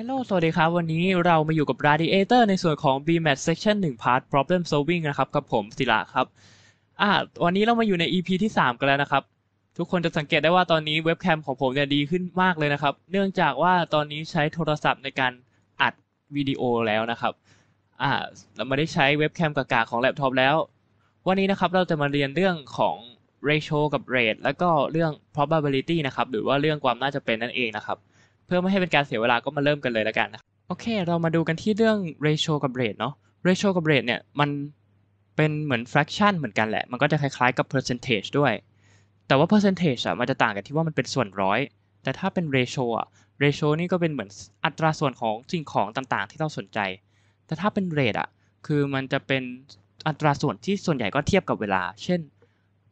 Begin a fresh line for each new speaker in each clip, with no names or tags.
ฮัลโหลสวัสดีครับ วันนี้เรามาอยู่กับ Radiator ในส่วนของ BMAT Section 1 Part Problem Solving นะครับกับผมศิระครับอ่าวันนี้เรามาอยู่ใน EP ที่3 กันแล้วนะครับ ทุกคนจะสังเกตได้ว่าตอนนี้เว็บแคมของผมเนี่ยดีขึ้นมากเลยนะครับ เนื่องจากว่าตอนนี้ใช้โทรศัพท์ในการอัดวิดีโอแล้วนะครับอ่าเราไม่ได้ใช้เว็บแคมกากๆของแล็ปท็อปแล้ว วันนี้นะครับเราจะมาเรียนเรื่องของ ratio กับ rate แล้วก็เรื่อง probability นะครับ หรือว่าเรื่องความน่าจะเป็นนั่นเองนะครับเพื่อไม่ให้เป็นการเสียเวลาก็มาเริ่มกันเลยแล้วกันนะโอเค เรามาดูกันที่เรื่อง ratio กับ rate เนาะ ratio กับ rate เนี่ยมันเป็นเหมือน fraction เหมือนกันแหละ มันก็จะคล้าย ๆกับ percentage ด้วย แต่ว่า percentage อะมันจะต่างกันที่ว่ามันเป็นส่วนร้อย แต่ถ้าเป็น ratio อะ ratio นี่ก็เป็นเหมือนอัตราส่วนของสิ่งของต่างๆที่เราสนใจ แต่ถ้าเป็น rate อะคือมันจะเป็นอัตราส่วนที่ส่วนใหญ่ก็เทียบกับเวลา เช่น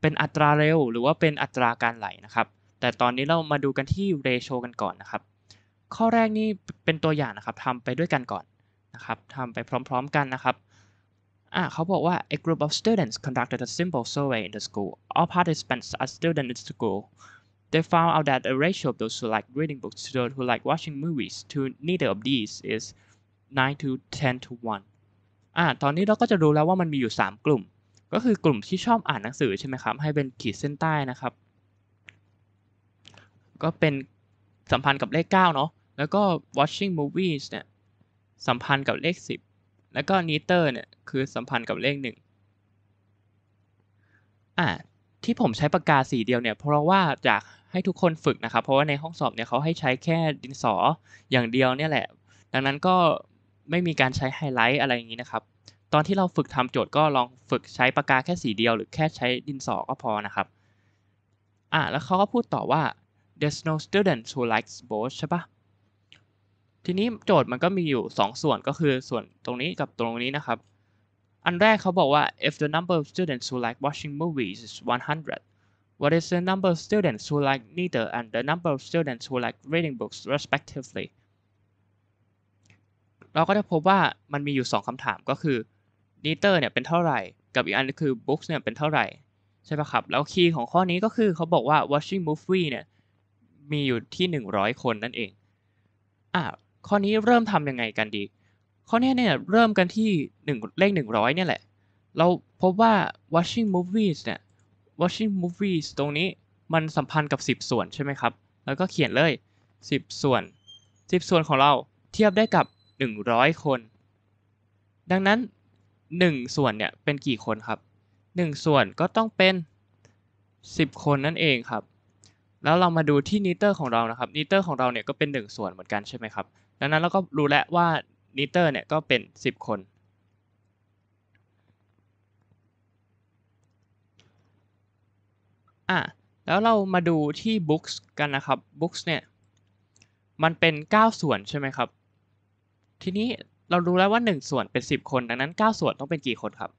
เป็นอัตราเร็ว หรือว่าเป็นอัตราการไหลนะครับ แต่ตอนนี้เรามาดูกันที่ ratio กันก่อนนะครับข้อแรกนี่เป็นตัวอย่างนะครับทำไปด้วยกันก่อนนะครับทำไปพร้อม ๆกันนะครับอ่ะเขาบอกว่า a group of students conducted a simple survey in the school all participants are students in the school they found out that the ratio of those who like reading books to those who like watching movies to neither of these is 9 to 10 to 1อ่าตอนนี้เราก็จะรู้แล้วว่ามันมีอยู่ 3 กลุ่ม ก็คือกลุ่มที่ชอบอ่านหนังสือใช่ไหมครับให้เป็นขีดเส้นใต้นะครับ ก็เป็นสัมพันธ์กับเลข9เนาะแล้วก็ watching movies เนี่ยสัมพันธ์กับเลข 10 แล้วก็ neater เนี่ยคือสัมพันธ์กับเลข1อ่าที่ผมใช้ปากกาสีเดียวเนี่ยเพราะว่าอยากให้ทุกคนฝึกนะครับ เพราะว่าในห้องสอบเนี่ยเขาให้ใช้แค่ดินสออย่างเดียวเนี่ยแหละดังนั้นก็ไม่มีการใช้ไฮไลท์อะไรอย่างนี้นะครับ ตอนที่เราฝึกทำโจทย์ก็ลองฝึกใช้ปากกาแค่สีเดียว หรือแค่ใช้ดินสอก็พอนะครับอ่ะแล้วเขาก็พูดต่อว่า there's no students who likes both ใช่ปะทีนี้โจทย์มันก็มีอยู่ 2 ส่วนก็คือส่วนตรงนี้กับตรงนี้นะครับ อันแรกเขาบอกว่า if the number of students who like watching movies is 100 what is the number of students who like neither and the number of students who like reading books respectively เราก็จะพบว่ามันมีอยู่ 2 คำถามก็คือ neither เนี่ยเป็นเท่าไหร่กับอีกอันคือ books เนี่ยเป็นเท่าไหร่ใช่ปะครับแล้วคีย์ของข้อนี้ก็คือเขาบอกว่า watching movie เนี่ยมีอยู่ที่100 คนนั่นเองอ่าข้อนี้เริ่มทำยังไงกันดี ข้อนี้เนี่ยเริ่มกันที่1เลข100เนี่ยแหละ เราพบว่า watching movies เนี่ย watching movies ตรงนี้มันสัมพันธ์กับ10 ส่วนใช่ไหมครับ แล้วก็เขียนเลย 10 ส่วน 10 ส่วนของเราเทียบได้กับ 100 คน ดังนั้น 1 ส่วนเนี่ยเป็นกี่คนครับ 1 ส่วนก็ต้องเป็น 10 คนนั่นเองครับ แล้วเรามาดูที่นิเตอร์ของเรานะครับนิเตอร์ของเราเนี่ยก็เป็น 1 ส่วนเหมือนกันใช่ไหมครับดังนั้นเราก็รู้แล้วว่านิเตอร์เนี่ยก็เป็น 10 คน อ่ะ แล้วเรามาดูที่ books กันนะครับ books เนี่ยมันเป็น 9 ส่วนใช่ไหมครับ ทีนี้เรารู้แล้วว่า 1 ส่วนเป็น 10 คน ดังนั้น 9 ส่วนต้องเป็นกี่คนครับ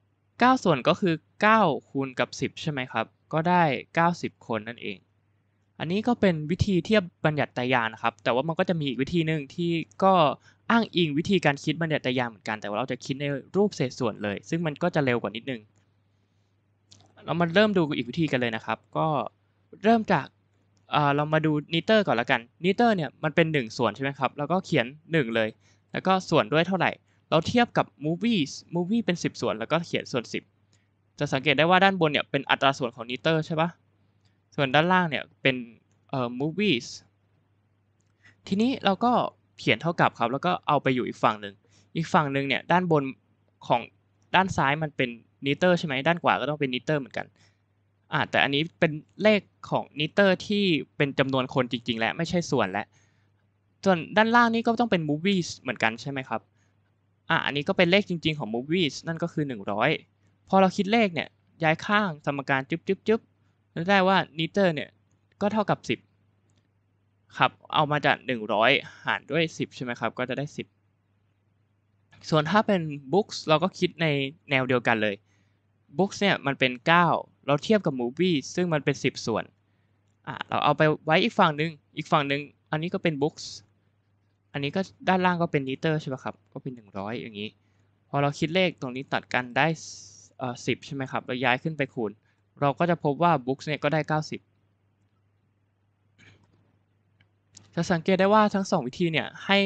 9 ส่วนก็คือ 9 คูณกับ10 ใช่ไหมครับ ก็ได้ 90 คนนั่นเองอันนี้ก็เป็นวิธีเทียบบัญญัติตายานะครับแต่ว่ามันก็จะมีอีกวิธีหนึ่งที่ก็อ้างอิงวิธีการคิดบัญญัติตายาเหมือนกันแต่ว่าเราจะคิดในรูปเศษส่วนเลย ซึ่งมันก็จะเร็วกว่านิดนึงเรามาเริ่มดูอีกวิธีกันเลยนะครับก็เริ่มจากเรามาดูนิเตอร์ก่อนละกันนิเตอร์เนี่ยมันเป็น1 ส่วนใช่ไหมครับแล้วก็เขียน1เลยแล้วก็ส่วนด้วยเท่าไหร่ เราเทียบกับ movies movie เป็น 10 ส่วนแล้วก็เขียนส่วน 10 จะสังเกตได้ว่าด้านบนเนี่ยเป็นอัตราส่วนของนิเตอร์ใช่ปะส่วนด้านล่างเนี่ยเป็นเอ่อ movies ทีนี้เราก็เขียนเท่ากับครับแล้วก็เอาไปอยู่อีกฝั่งหนึ่งอีกฝั่งหนึ่งเนี่ยด้านบนของด้านซ้ายมันเป็นนิเตอร์ใช่ไหมด้านขวาก็ต้องเป็นนิเตอร์เหมือนกันอ่าแต่อันนี้เป็นเลขของนิเตอร์ที่เป็นจำนวนคนจริงๆแล้วไม่ใช่ส่วนแล้วส่วนด้านล่างนี่ก็ต้องเป็น movies เหมือนกันใช่ไหมครับอ่าอันนี้ก็เป็นเลขจริง ๆของ movies นั่นก็คือ 100พอเราคิดเลขเนี่ยย้ายข้างสมการจุ๊บจุ๊บจุ๊บเราได้ว่านิเจอร์เนี่ยก็เท่ากับ 10ครับเอามาจาก 100 หารด้วย 10ใช่ไหมครับก็จะได้ 10 ส่วนถ้าเป็น books เราก็คิดในแนวเดียวกันเลย books เนี่ยมันเป็น9 เราเทียบกับ movie ซึ่งมันเป็น 10 ส่วนอ่ะเราเอาไปไว้อีกฝั่งหนึ่งอีกฝั่งหนึ่งอันนี้ก็เป็น books อันนี้ก็ด้านล่างก็เป็นนิเตอร์ใช่ไหมครับก็เป็น 100 อย่างนี้พอเราคิดเลขตรงนี้ตัดกันได้เอ่อสิใช่ไหมครับเราย้ายขึ้นไปคูณเราก็จะพบว่า books เนี่ยก็ได้90 จะสังเกตได้ว่าทั้ง 2 วิธีเนี่ยให้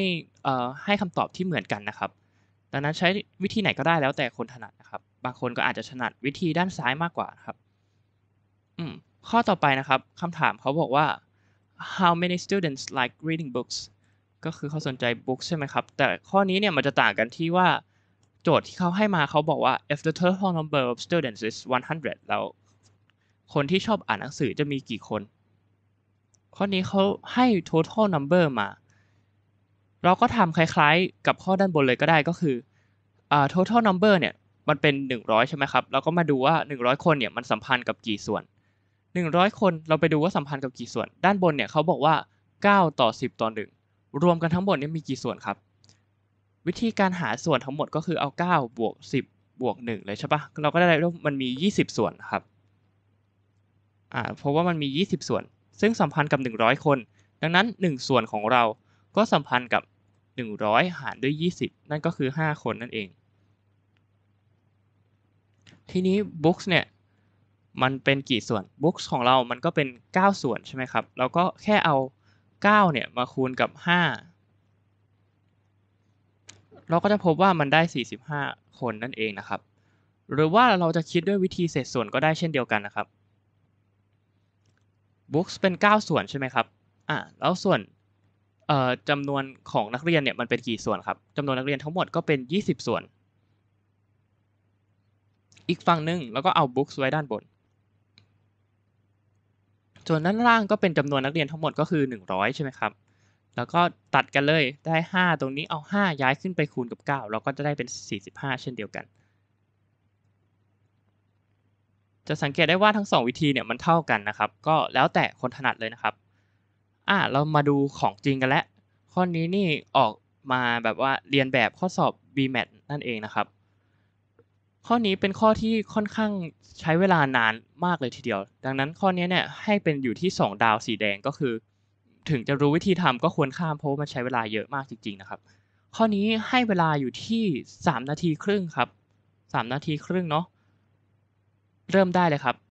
ให้คำตอบที่เหมือนกันนะครับ ดังนั้นใช้วิธีไหนก็ได้แล้วแต่คนถนัดนะครับ บางคนก็อาจจะถนัดวิธีด้านซ้ายมากกว่าครับ ข้อต่อไปนะครับคำถามเขาบอกว่า how many students like reading books ก็คือเขาสนใจ books ใช่ไหมครับ แต่ข้อนี้เนี่ยมันจะต่างกันที่ว่า โจทย์ที่เขาให้มาเขาบอกว่า if the total number of students is 100แล้วคนที่ชอบอ่านหนังสือจะมีกี่คน ข้อนี้เขาให้ total number มา เราก็ทำคล้าย ๆ กับข้อด้านบนเลยก็ได้ก็คือ total number เนี่ยมันเป็น 100ใช่ไหมครับ เราก็มาดูว่า 100 คนเนี่ยมันสัมพันธ์กับกี่ส่วน 100 คนเราไปดูว่าสัมพันธ์กับกี่ส่วน ด้านบนเนี่ยเขาบอกว่า9ต่อ10ต่อ1รวมกันทั้งหมดเนี่ยมีกี่ส่วนครับ วิธีการหาส่วนทั้งหมดก็คือเอา9บวก10บวก1เลยใช่ปะเราก็ได้ว่ามันมี 20 ส่วนครับ่าเพราะว่ามันมี 20 ส่วน ซึ่งสัมพันธ์กับ 100 คน ดังนั้น 1 ส่วนของเรา ก็สัมพันธ์กับ 100 หารด้วย 20 นั่นก็คือ 5 คนนั่นเอง ทีนี้ books เนี่ย มันเป็นกี่ส่วน books ของเรามันก็เป็น 9 ส่วน ใช่ไหมครับ เราก็แค่เอา 9 เนี่ย มาคูณกับ 5 เราก็จะพบว่ามันได้ 45 คนนั่นเองนะครับ หรือว่าเราจะคิดด้วยวิธีเศษส่วนก็ได้เช่นเดียวกันนะครับุ๊กส์เป็น 9 ส่วนใช่ไหมครับ อ่าแล้วส่วนเอ่อจำนวนของนักเรียนเนี่ยมันเป็นกี่ส่วนครับจำนวนนักเรียนทั้งหมดก็เป็น 20 ส่วน อีกฝั่งหนึ่งแล้วก็เอาุ๊กส์ไว้ด้านบน ส่วนด้านล่างก็เป็นจำนวนนักเรียนทั้งหมดก็คือ 100ใช่ไหมครับ แล้วก็ตัดกันเลยได้ 5 ตรงนี้เอา 5 ย้ายขึ้นไปคูณกับ 9 เราก็จะได้เป็น 45 เช่นเดียวกันจะสังเกตได้ว่าทั้ง2วิธีเนี่ยมันเท่ากันนะครับก็แล้วแต่คนถนัดเลยนะครับอ่ะเรามาดูของจริงกันแล้วข้อนี้นี่ออกมาแบบว่าเรียนแบบข้อสอบ BMAT นั่นเองนะครับ ข้อนี้เป็นข้อที่ค่อนข้างใช้เวลานานมากเลยทีเดียว ดังนั้นข้อนี้เนี่ยให้เป็นอยู่ที่ 2 ดาวสีแดงก็คือถึงจะรู้วิธีทำก็ควรข้ามเพราะมันใช้เวลาเยอะมากจริงๆนะครับข้อนี้ให้เวลาอยู่ที่ 3 นาทีครึ่งครับ 3 นาทีครึ่งเนาะเริ่มได้เลยครับ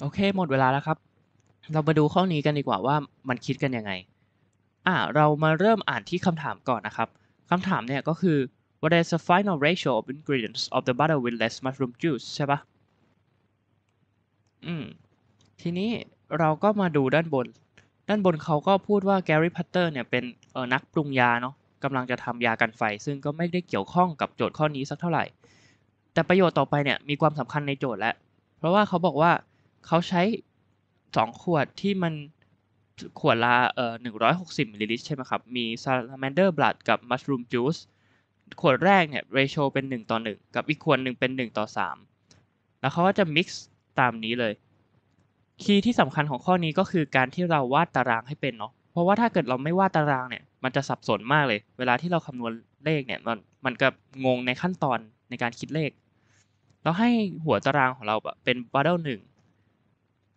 โอเค หมดเวลาแล้วครับ เรามาดูข้อนี้กันดีกว่าว่ามันคิดกันยังไงอ่าเรามาเริ่มอ่านที่คำถามก่อนนะครับ คำถามเนี่ยก็คือ what is the final ratio of ingredients of the butter with less mushroom juice ใช่ปะอืม ทีนี้เราก็มาดูด้านบน ด้านบนเขาก็พูดว่าแกรี่พัตเตอร์เนี่ยเป็นเออนักปรุงยาเนาะกำลังจะทำยากันไฟ ซึ่งก็ไม่ได้เกี่ยวข้องกับโจทย์ข้อนี้สักเท่าไหร่ แต่ประโยชน์ต่อไปเนี่ยมีความสำคัญในโจทย์และ เพราะว่าเขาบอกว่าเขาใช้ 2ขวดที่มันขวดละเอ่อหนึ่งร้อยหกสิบมิลลิลิตรใช่ไหมครับ มีาลาแมนเดอร์บลัดกับมัชรูมจูสขวดแรกเนี่ยเรโซเป็น1ต่อ1กับอีกขวดหนึ่งเป็น1ต่อ3แล้วเขาก็จะ mix ตามนี้เลยคีย์ที่สำคัญของข้อนี้ก็คือการที่เราวาดตารางให้เป็นเนาะเพราะว่าถ้าเกิดเราไม่วาดตารางเนี่ยมันจะสับสนมากเลย เวลาที่เราคำนวณเลขเนี่ยมันมันก็งงในขั้นตอนในการคิดเลข เราให้หัวตารางของเราแบบเป็น b ลหนึ่ง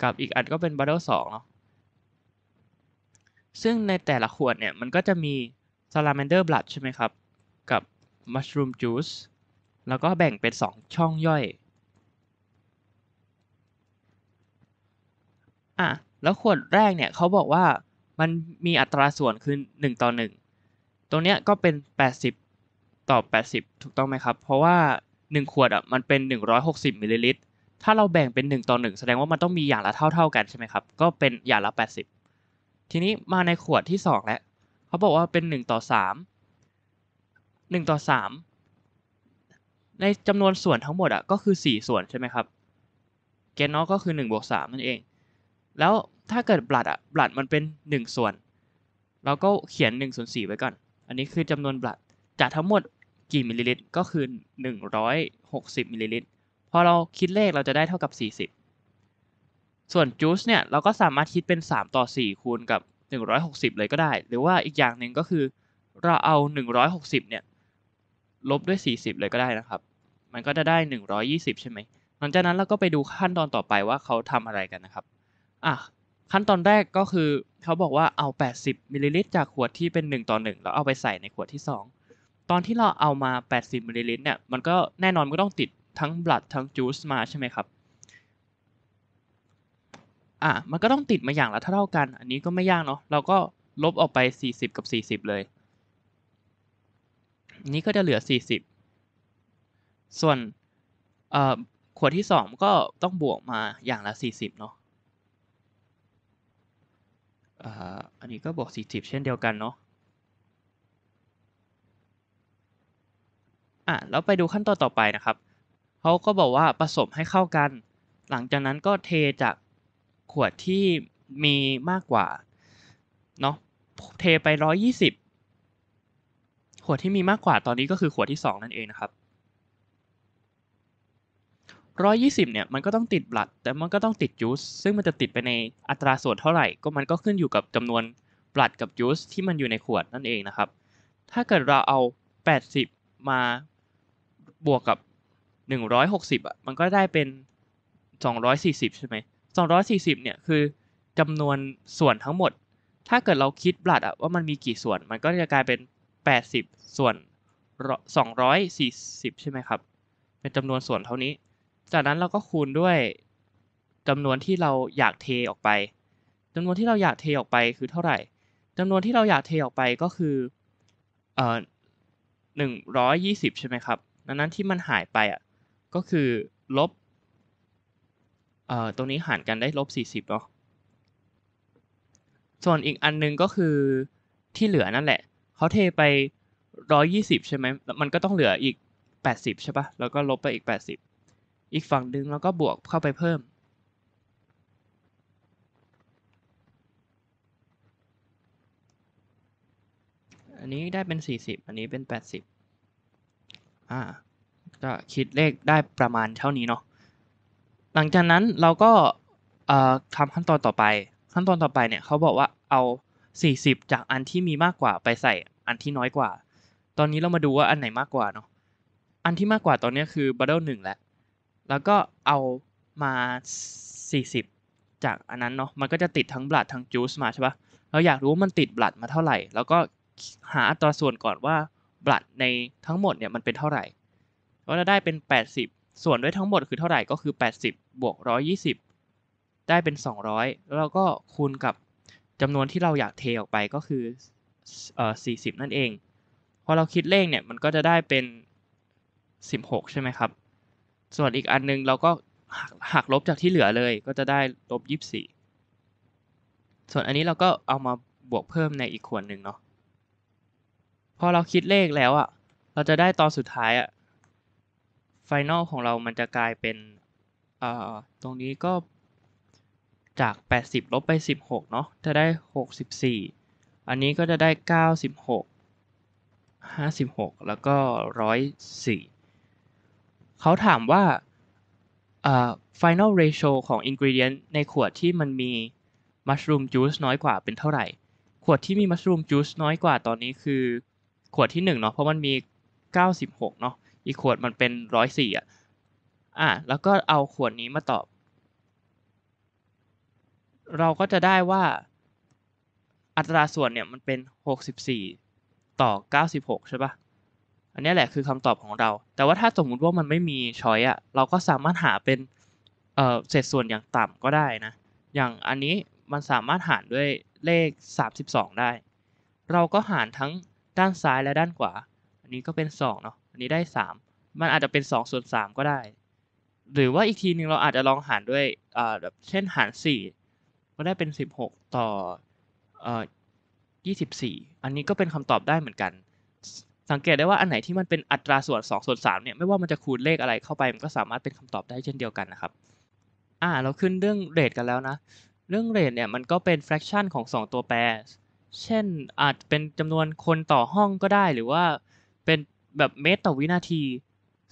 กับอีกอันก็เป็นบัตเตอร์สองเนาะ ซึ่งในแต่ละขวดเนี่ยมันก็จะมีซาลาแมนเดอร์บลัดใช่ไหมครับ กับมัชรูมจูสแล้วก็แบ่งเป็น 2 ช่องย่อย อ่ะ แล้วขวดแรกเนี่ยเขาบอกว่ามันมีอัตราส่วนคือ1ต่อ1 ตรงเนี้ยก็เป็น 80 ต่อ 80 ถูกต้องไหมครับ เพราะว่า 1 ขวดอ่ะมันเป็น 160มิลลิลิตรถ้าเราแบ่งเป็น 1 ต่อ 1 แสดงว่ามันต้องมีอย่างละเท่าๆกันใช่ไหมครับก็เป็นอย่างละ 80 ทีนี้มาในขวดที่2แล้วเขาบอกว่าเป็น1ต่อ3 1ต่อ3 ในจำนวนส่วนทั้งหมดอ่ะก็คือ 4 ส่วนใช่ไหมครับเกนนอกก็คือ1บวกสนั่นเอง แล้วถ้าเกิดบลัดอ่ะบลัดมันเป็น 1 ส่วน เราก็เขียน1ส่วน4ไว้ก่อนอันนี้คือจำนวนบลัดจากทั้งหมดกี่มิลลิลิตรก็คือ 160มิลลิลิตรพอเราคิดเลขเราจะได้เท่ากับ 40 ส่วนจูสเนี่ยเราก็สามารถคิดเป็น 3 ต่อ 4 คูณกับ 160 เลยก็ได้ หรือว่าอีกอย่างหนึ่งก็คือเราเอา 160เนี่ยลบด้วย 40 เลยก็ได้นะครับ มันก็จะได้ 120 ใช่ไหม หลังจากนั้นเราก็ไปดูขั้นตอนต่อไปว่าเขาทำอะไรกันนะครับอ่ะขั้นตอนแรกก็คือเขาบอกว่าเอา 80มิลลิลิตรจากขวดที่เป็น 1ต่อ1แล้วเอาไปใส่ในขวดที่ 2 ตอนที่เราเอามา 80มิลลิลิตรเนี่ยมันก็แน่นอนมันก็ต้องติดทั้ง blood ทั้ง juice มาใช่ไหมครับ อ่ะมันก็ต้องติดมาอย่างละเท่ากัน อันนี้ก็ไม่ยากเนาะเราก็ลบออกไป 40 กับ 40 เลย นี้ก็จะเหลือ 40 ส่วนขวดที่ 2 ก็ต้องบวกมาอย่างละ 40 เนาะอันนี้ก็บวก 40 เช่นเดียวกันเนาะ อ่ะแล้วไปดูขั้นตอนต่อไปนะครับเขาก็บอกว่าผสมให้เข้ากัน หลังจากนั้นก็เทจากขวดที่มีมากกว่า เนาะเทไป 120 ขวดที่มีมากกว่าตอนนี้ก็คือขวดที่ 2 นั่นเองนะครับ 120เนี่ยมันก็ต้องติดบลัด แต่มันก็ต้องติดยูสซึ่งมันจะติดไปในอัตราส่วนเท่าไหร่ก็มันก็ขึ้นอยู่กับจำนวนบลัดกับยูสที่มันอยู่ในขวดนั่นเองนะครับ ถ้าเกิดเราเอา 80 มาบวกกับหนึ่งร้อยหกสิบอ่ะมันก็ได้เป็นสองร้อยสี่สิบใช่ไหมสองร้อยสี่สิบเนี่ย คือจำนวนส่วนทั้งหมด ถ้าเกิดเราคิดบลัดอ่ะว่ามันมีกี่ส่วน มันก็จะกลายเป็น 80 ส่วน 240ใช่ไหมครับเป็นจำนวนส่วนเท่านี้ จากนั้นเราก็คูณด้วยจำนวนที่เราอยากเทออกไปจำนวนที่เราอยากเทออกไปคือเท่าไหร่จำนวนที่เราอยากเทออกไปก็คือเอ่อ120 ใช่ไหมครับดังนั้นที่มันหายไปอ่ะก็คือลบเอ่อตรงนี้หารกันได้ลบ 40เนาะ ส่วนอีกอันนึงก็คือที่เหลือนั่นแหละเขาเทไป 120 ใช่ไหม มันก็ต้องเหลืออีก 80 ใช่ปะะแล้วก็ลบไปอีก 80 อีกฝั่งดึง แล้วก็บวกเข้าไปเพิ่ม อันนี้ได้เป็น 40 อันนี้เป็น 80 อ่าก็คิดเลขได้ประมาณเท่านี้เนาะ หลังจากนั้นเราก็ทำขั้นตอนต่อไป ขั้นตอนต่อไปเนี่ยเขาบอกว่าเอา 40 จากอันที่มีมากกว่าไปใส่อันที่น้อยกว่า ตอนนี้เรามาดูว่าอันไหนมากกว่าเนาะ อันที่มากกว่าตอนนี้คือบ b ลหนึ่งแล้วแล้วก็เอามา 40 จากอันนั้นเนาะ มันก็จะติดทั้งบลัดทั้งจูสมาใช่ปะเราอยากรู้ว่ามันติดบลัดมาเท่าไหร่ แล้วก็หาอัตราส่วนก่อนว่าบลัดในทั้งหมดเนี่ยมันเป็นเท่าไหร่ก็จะได้เป็น 80 ส่วนด้วยทั้งหมดคือเท่าไหร่ก็คือ 80บวก120 ได้เป็น 200แล้วก็คูณกับจำนวนที่เราอยากเทออกไปก็คือเอ่อ40 นั่นเอง พอเราคิดเลขเนี่ยมันก็จะได้เป็น 16 ใช่ไหมครับ ส่วนอีกอันนึงเราก็หักลบจากที่เหลือเลยก็จะได้ลบ24 ส่วนอันนี้เราก็เอามาบวกเพิ่มในอีกขวดหนึ่งเนาะ พอเราคิดเลขแล้วอะ่ะเราจะได้ตอนสุดท้ายอะ่ะไฟนอลของเรามันจะกลายเป็นตรงนี้ก็จาก 80 ลบไป16เนาะ จะได้64 อันนี้ก็จะได้ 96 56แล้วก็104เขาถามว่า final ratio ของ ingredient ในขวดที่มันมี mushroom juice น้อยกว่าเป็นเท่าไหร่ ขวดที่มี mushroom juice น้อยกว่าตอนนี้คือขวดที่1เนาะ เพราะมันมี 96เนาะอีกขวดมันเป็นร้อยสี่อ่ะอ่ะแล้วก็เอาขวดนี้มาตอบ เราก็จะได้ว่าอัตราส่วนเนี่ยมันเป็นหกสสิบี่ต่อเก้าสิบหกใช่ปะอันนี้แหละคือคำตอบของเรา แต่ว่าถ้าสมมุติว่ามันไม่มีช้อยอะเราก็สามารถหาเป็นเศษส่วนอย่างต่ำก็ได้นะ อย่างอันนี้มันสามารถหารด้วยเลข 32 ได้ เราก็หารทั้งด้านซ้ายและด้านขวา อันนี้ก็เป็น 2 เนาะนี้ได้ 3 มันอาจจะเป็น2ส่วน3ก็ได้ หรือว่าอีกทีหนึ่งเราอาจจะลองหารด้วยอ่าแบบเช่นหาร 4 ก็ได้เป็น 16 ต่ออ่า24 อันนี้ก็เป็นคำตอบได้เหมือนกัน สังเกตได้ว่าอันไหนที่มันเป็นอัตราส่วน2ส่วน3เนี่ย ไม่ว่ามันจะคูณเลขอะไรเข้าไป มันก็สามารถเป็นคำตอบได้เช่นเดียวกันนะครับ อ่าเราขึ้นเรื่องเรทกันแล้วนะ เรื่องเรทเนี่ยมันก็เป็น fraction ของ 2 ตัวแปร เช่นอาจเป็นจำนวนคนต่อห้องก็ได้ หรือว่าแบบเมตรต่อวินาที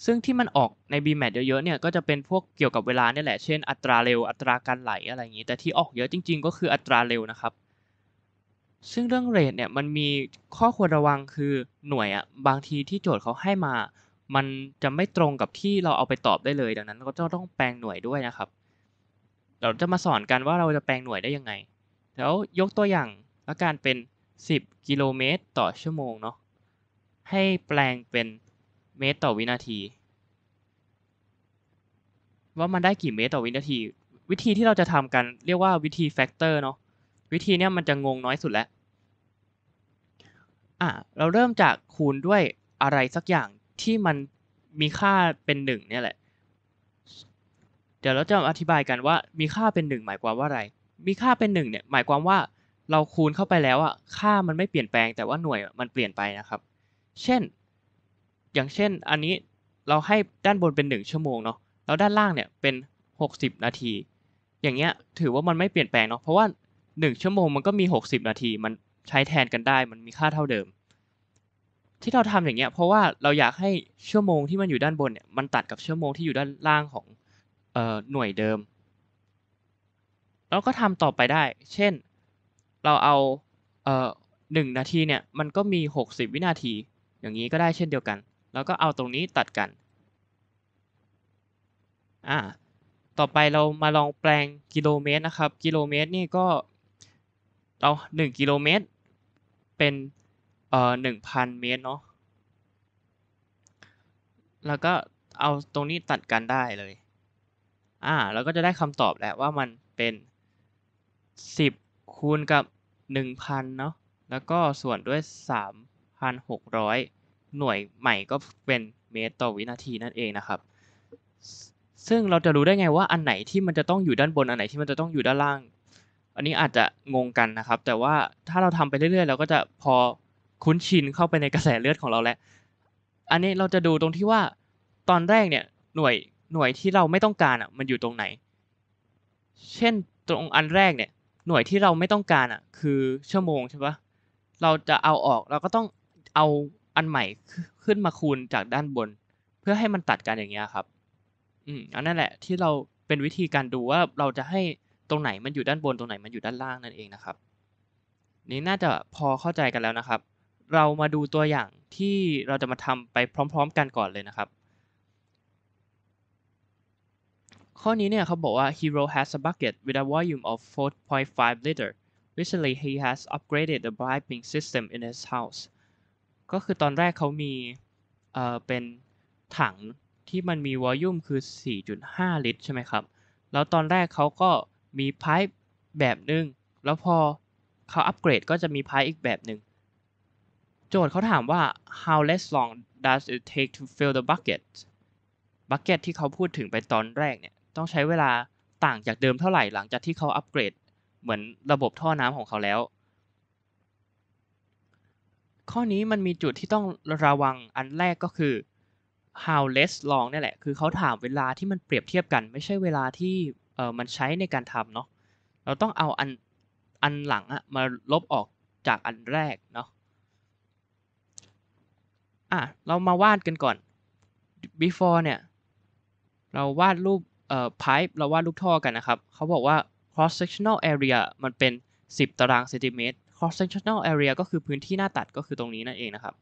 ซึ่งที่มันออกใน BMAT เยอะๆเนี่ยก็จะเป็นพวกเกี่ยวกับเวลาเนี่ยแหละเช่นอัตราเร็วอัตราการไหลอะไรอย่างนี้ แต่ที่ออกเยอะจริง ๆ ก็คืออัตราเร็วนะครับ ซึ่งเรื่องเรทเนี่ยมันมีข้อควรระวังคือหน่วยอะบางทีที่โจทย์เขาให้มามันจะไม่ตรงกับที่เราเอาไปตอบได้เลย ดังนั้นก็ต้องแปลงหน่วยด้วยนะครับ เราจะมาสอนกันว่าเราจะแปลงหน่วยได้ยังไงแล้วยกตัวอย่างละการเป็น 10 กิโลเมตรต่อชั่วโมงเนาะให้แปลงเป็นเมตรต่อวินาที ว่ามันได้กี่เมตรต่อวินาที วิธีที่เราจะทำกันเรียกว่าวิธีแฟกเตอร์เนาะวิธีนี้มันจะงงน้อยสุดแล้วอ่ะเราเริ่มจากคูณด้วยอะไรสักอย่างที่มันมีค่าเป็นหนึ่งเนี่ยแหละเดี๋ยวเราจะอธิบายกันว่ามีค่าเป็นหนึ่งหมายความว่าอะไร มีค่าเป็นหนึ่งเนี่ยหมายความว่าเราคูณเข้าไปแล้วอ่ะค่ามันไม่เปลี่ยนแปลงแต่ว่าหน่วยมันเปลี่ยนไปนะครับเช่น อย่างเช่น อันนี้เราให้ด้านบนเป็น1ชั่วโมงเนาะ แล้วด้านล่างเนี่ยเป็น 60 นาที อย่างเงี้ยถือว่ามันไม่เปลี่ยนแปลงเนาะ เพราะว่า1ชั่วโมงมันก็มี60 นาที มันใช้แทนกันได้มันมีค่าเท่าเดิม ที่เราทำอย่างเงี้ยเพราะว่าเราอยากให้ชั่วโมงที่มันอยู่ด้านบนเนี่ยมันตัดกับชั่วโมงที่อยู่ด้านล่างของหน่วยเดิมแล้วก็ทำต่อไปได้ เช่น เราเอาหนึ่งนาทีเนี่ยมันก็มี 60 วินาทีอย่างนี้ก็ได้เช่นเดียวกัน แล้วก็เอาตรงนี้ตัดกัน อ่า ต่อไปเรามาลองแปลงกิโลเมตรนะครับ กิโลเมตรนี่ก็เอา1กิโลเมตรเป็นเอ่อหนึ่งพันเมตรเนาะ แล้วก็เอาตรงนี้ตัดกันได้เลย อ่าเราก็จะได้คำตอบแหละวว่ามันเป็น 10 คูณกับ 1,000เนาะ แล้วก็ส่วนด้วย3พันหกร้อยหน่วยใหม่ก็เป็นเมตรต่อวินาทีนั่นเองนะครับ ซึ่งเราจะรู้ได้ไงว่าอันไหนที่มันจะต้องอยู่ด้านบนอันไหนที่มันจะต้องอยู่ด้านล่าง อันนี้อาจจะงงกันนะครับ แต่ว่าถ้าเราทำไปเรื่อยๆเราก็จะพอคุ้นชินเข้าไปในกระแสเลือดของเราแล้ว อันนี้เราจะดูตรงที่ว่าตอนแรกเนี่ยหน่วยหน่วยที่เราไม่ต้องการอ่ะมันอยู่ตรงไหน เช่นตรงอันแรกเนี่ยหน่วยที่เราไม่ต้องการอ่ะคือชั่วโมงใช่ปะเราจะเอาออกเราก็ต้องเอาอันใหม่ขึ้นมาคูณจากด้านบนเพื่อให้มันตัดกันอย่างเงี้ยครับ อืมอันนั่นแหละที่เราเป็นวิธีการดูว่าเราจะให้ตรงไหนมันอยู่ด้านบนตรงไหนมันอยู่ด้านล่างนั่นเองนะครับ นี่น่าจะพอเข้าใจกันแล้วนะครับ เรามาดูตัวอย่างที่เราจะมาทำไปพร้อม ๆกันก่อนเลยนะครับ ข้อนี้เนี่ยเขาบอกว่า hero has a bucket with a volume of 4.5 liter recently he has upgraded the piping system in his house ก็คือตอนแรกเขามี เอ่อ เป็นถังที่มันมีวอลลุ่มคือ 4.5 ลิตรใช่ไหมครับ แล้วตอนแรกเขาก็มีพายแบบนึง แล้วพอเขาอัปเกรดก็จะมีพายอีกแบบหนึ่งโจทย์เขาถามว่า how less long does it take to fill the bucket bucket ที่เขาพูดถึงไปตอนแรกเนี่ยต้องใช้เวลาต่างจากเดิมเท่าไหร่หลังจากที่เขาอัปเกรด เหมือนระบบท่อน้ำของเขาแล้วข้อนี้มันมีจุดที่ต้องระวังอันแรกก็คือ how less long นี่แหละ คือเขาถามเวลาที่มันเปรียบเทียบกันไม่ใช่เวลาที่เออมันใช้ในการทำเนาะ เราต้องเอาอันอันหลังอะมาลบออกจากอันแรกเนาะ อ่ะ เรามาวาดกันก่อน before เนี่ย เราวาดรูปเอ่อ pipe เราวาดรูปท่อกันนะครับเขาบอกว่า cross sectional area มันเป็น 10 ตารางเซนติเมตร cross sectional area ก็คือพื้นที่หน้าตัดก็คือตรงนี้นั่นเองนะครับ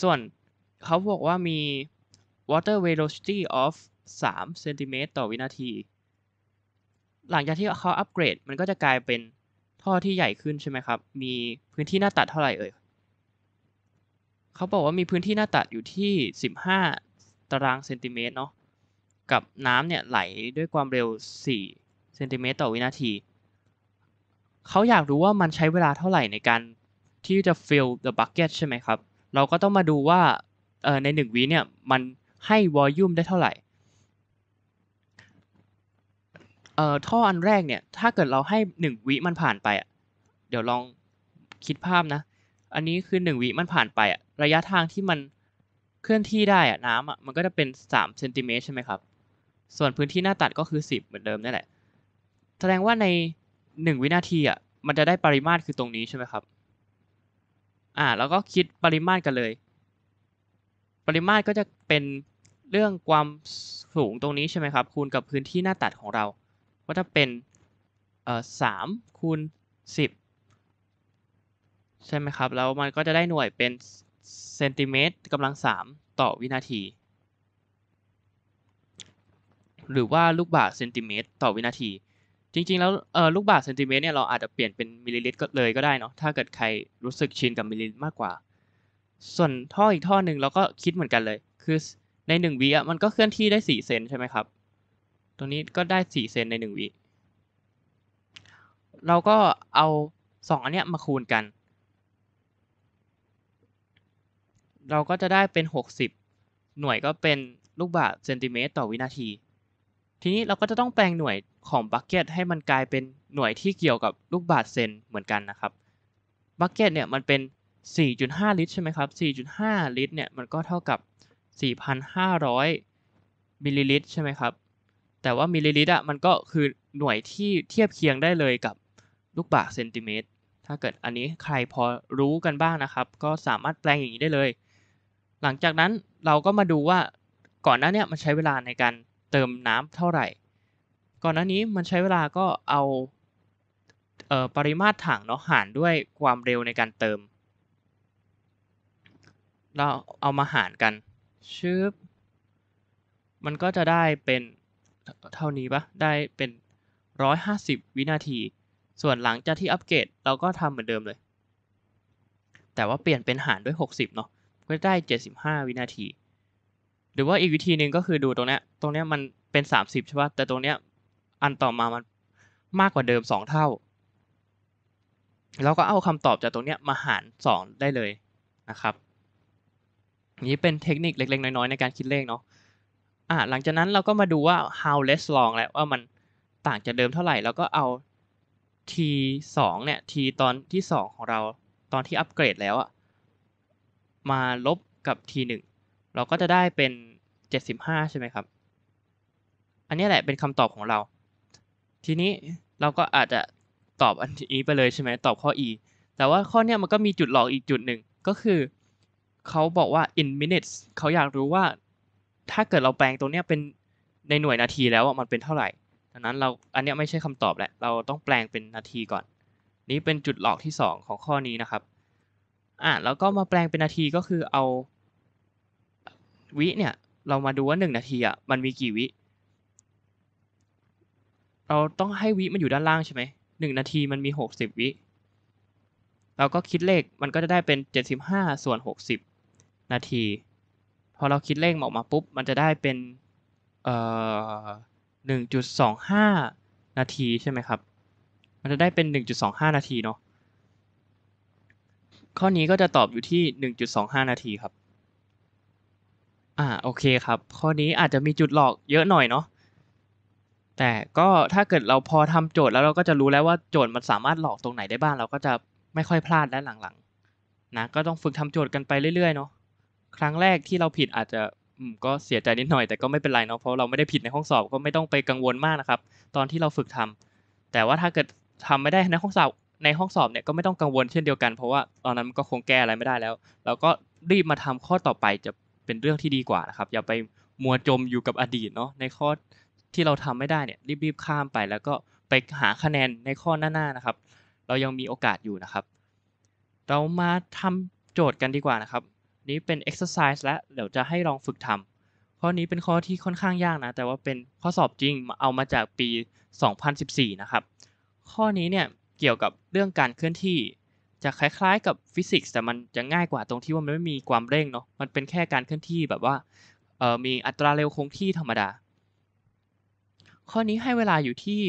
ส่วนเขาบอกว่ามี water velocity of 3เซนติเมตรต่อวินาที หลังจากที่เขาอัปเกรดมันก็จะกลายเป็นท่อที่ใหญ่ขึ้นใช่ไหมครับ มีพื้นที่หน้าตัดเท่าไหร่เอ่ย เขาบอกว่ามีพื้นที่หน้าตัดอยู่ที่ 15 ตารางเซนติเมตรเนาะ กับน้ำเนี่ยไหลด้วยความเร็ว 4 เซนติเมตร ต่อวินาทีเขาอยากรู้ว่ามันใช้เวลาเท่าไหร่ในการที่จะ fill the bucket ใช่ไหมครับ เราก็ต้องมาดูว่าในหนึ่งวิเนี่ยมันให้ volume ได้เท่าไหร่ เออ่ท่ออันแรกเนี่ยถ้าเกิดเราให้ 1วิมันผ่านไปอ่ะเดี๋ยวลองคิดภาพนะ อันนี้คือ 1วิมันผ่านไปอ่ะระยะทางที่มันเคลื่อนที่ได้อ่ะน้ำอ่ะมันก็จะเป็น3เซนติเมตรใช่ไหมครับ ส่วนพื้นที่หน้าตัดก็คือ10 เหมือนเดิมนั่นแหละแสดงว่าในหนึ่งวินาทีอ่ะมันจะได้ปริมาตรคือตรงนี้ใช่ไหมครับอ่าแล้วก็คิดปริมาตรกันเลย ปริมาตรก็จะเป็นเรื่องความสูงตรงนี้ใช่ไหมครับคูณกับพื้นที่หน้าตัดของเราก็จะเป็นเอ่อสามคูณสิบใช่ไหมครับแล้วมันก็จะได้หน่วยเป็นเซนติเมตรกำลังสามต่อวินาที หรือว่าลูกบาศก์เซนติเมตรต่อวินาทีจริงๆแล้วลูกบาศก์เซนติเมตรเนี่ยเราอาจจะเปลี่ยนเป็นมิลลิลิตรก็เลยก็ได้เนาะถ้าเกิดใครรู้สึกชินกับมิลลิลิตร มากกว่า ส่วนท่ออีกท่อหนึ่งเราก็คิดเหมือนกันเลยคือในหนึ่งวิอ่ะมันก็เคลื่อนที่ได้สี่เซนใช่ไหมครับตรงนี้ก็ได้สี่เซนในหนึ่งวิเราก็เอาสองอันเนี้ยมาคูณกัน เราก็จะได้เป็นหกสิบหน่วยก็เป็นลูกบาศก์เซนติเมตร ต่อวินาทีทีนี้เราก็จะต้องแปลงหน่วยของบักเก็ตให้มันกลายเป็นหน่วยที่เกี่ยวกับลูกบาศก์เซนเหมือนกันนะครับ บักเก็ตเนี่ยมันเป็น 4.5 ลิตรใช่ไหมครับ 4.5 ลิตรเนี่ยมันก็เท่ากับ 4,500 มิลลิลิตรใช่ไหมครับ แต่ว่ามิลลิลิตรอ่ะมันก็คือหน่วยที่เทียบเคียงได้เลยกับลูกบาศก์เซนติเมตร ถ้าเกิดอันนี้ใครพอรู้กันบ้างนะครับ ก็สามารถแปลงอย่างนี้ได้เลย หลังจากนั้นเราก็มาดูว่าก่อนหน้านี้มันใช้เวลาในการเติมน้ำเท่าไหร่ ก่อนหน้านี้มันใช้เวลาก็เอาปริมาตรถังเนาะหารด้วยความเร็วในการเติม เราเอามาหารกันชืบมันก็จะได้เป็นเท่านี้ปะ ได้เป็น 150 วินาที ส่วนหลังจากที่อัปเกรดเราก็ทำเหมือนเดิมเลย แต่ว่าเปลี่ยนเป็นหารด้วย 60เนาะ ก็ได้ 75 วินาทีหรือว่าอีกวิธีหนึ่งก็คือดูตรงเนี้ยตรงเนี้ยมันเป็นสสามิบใช่ป่ะแต่ตรงเนี้ยอันต่อมามันมากกว่าเดิมสองเท่าเราก็เอาคำตอบจากตรงเนี้ยมาหารสองได้เลยนะครับนี้เป็นเทคนิคเล็กๆน้อยๆ ในการคิดเลขเนาะอ่ะหลังจากนั้นเราก็มาดูว่า how less long แล้วว่ามันต่างจากเดิมเท่าไหร่ แล้วก็เอา t 2เนี่ย t ตอนที่2ของเราตอนที่อัปเกรดแล้วอะมาลบกับ t 1เราก็จะได้เป็น 75 ใช่ไหมครับ อันนี้แหละเป็นคำตอบของเรา ทีนี้เราก็อาจจะตอบอันนี้ไปเลยใช่ไหมตอบข้อ e แต่ว่าข้อเนี้ยมันก็มีจุดหลอกอีกจุดหนึ่ง ก็คือเขาบอกว่า in minutes เขาอยากรู้ว่า ถ้าเกิดเราแปลงตรงเนี้ยเป็นในหน่วยนาทีแล้วมันเป็นเท่าไหร่ ดังนั้นเรา อันนี้ไม่ใช่คำตอบแหละ เราต้องแปลงเป็นนาทีก่อน นี่เป็นจุดหลอกที่ 2 ของข้อนี้นะครับอ่ะแล้วก็มาแปลงเป็นนาทีก็คือเอาวิเนี่ยเรามาดูว่าหนึ่งนาทีอ่ะมันมีกี่วิ เราต้องให้วิมันอยู่ด้านล่างใช่ไหมหนึ่งนาทีมันมีหกสิบวิเราก็คิดเลขมันก็จะได้เป็นเจ็ดสิบห้าส่วนหกสิบนาที พอเราคิดเลขออกมาปุ๊บมันจะได้เป็นเอ่อหนึ่งจุดสองห้านาทีใช่ไหมครับ มันจะได้เป็นหนึ่งจุดสองห้านาทีเนาะข้อนี้ก็จะตอบอยู่ที่หนึ่งจุดสองห้านาทีครับอ่าโอเคครับ ข้อนี้อาจจะมีจุดหลอกเยอะหน่อยเนาะแต่ก็ถ้าเกิดเราพอทำโจทย์แล้วเราก็จะรู้แล้วว่าโจทย์มันสามารถหลอกตรงไหนได้บ้างเราก็จะไม่ค่อยพลาดแล้วหลังๆนะก็ต้องฝึกทำโจทย์กันไปเรื่อย ๆ เนาะครั้งแรกที่เราผิดอาจจะอืมก็เสียใจนิดหน่อยแต่ก็ไม่เป็นไรเนาะเพราะเราไม่ได้ผิดในห้องสอบก็ไม่ต้องไปกังวลมากนะครับ ตอนที่เราฝึกทำแต่ว่าถ้าเกิดทำไม่ได้ในห้องสอบในห้องสอบเนี่ยก็ไม่ต้องกังวลเช่นเดียวกันเพราะว่าตอนนั้นมันก็คงแก้อะไรไม่ได้แล้วเราก็รีบมาทำข้อต่อไปจะเป็นเรื่องที่ดีกว่านะครับ อย่าไปมัวจมอยู่กับอดีตเนาะในข้อที่เราทำไม่ได้เนี่ยรีบๆข้ามไป แล้วก็ไปหาคะแนนในข้อหน้าๆนะครับ เรายังมีโอกาสอยู่นะครับ เรามาทำโจทย์กันดีกว่านะครับ นี้เป็น exercise และเดี๋ยวจะให้ลองฝึกทำข้อนี้เป็นข้อที่ค่อนข้างยากนะแต่ว่าเป็นข้อสอบจริงเอามาจากปี 2014 นะครับข้อนี้เนี่ยเกี่ยวกับเรื่องการเคลื่อนที่จะคล้ายๆ กับฟิสิกส์แต่มันจะง่ายกว่าตรงที่ว่ามันไม่มีความเร่งเนาะมันเป็นแค่การเคลื่อนที่แบบว่าเออมีอัตราเร็วคงที่ธรรมดา ข้อนี้ให้เวลาอยู่ที่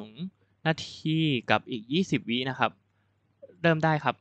2 นาทีกับอีก 20วินะครับ เริ่มได้ครับ